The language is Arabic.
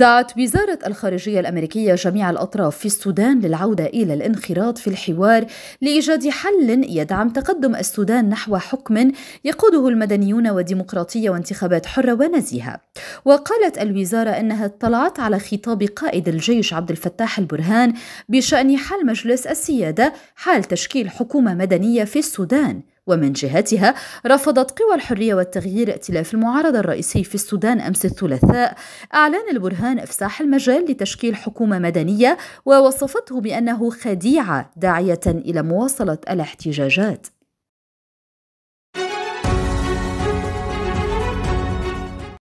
دعت وزارة الخارجية الأمريكية جميع الأطراف في السودان للعودة إلى الانخراط في الحوار لإيجاد حل يدعم تقدم السودان نحو حكم يقوده المدنيون وديمقراطية وانتخابات حرة ونزيهة وقالت الوزارة أنها اطلعت على خطاب قائد الجيش عبد الفتاح البرهان بشأن حل مجلس السيادة حال تشكيل حكومة مدنية في السودان ومن جهتها رفضت قوى الحرية والتغيير ائتلاف المعارضة الرئيسي في السودان أمس الثلاثاء أعلان البرهان إفساح المجال لتشكيل حكومة مدنية ووصفته بأنه خديعة داعية إلى مواصلة الاحتجاجات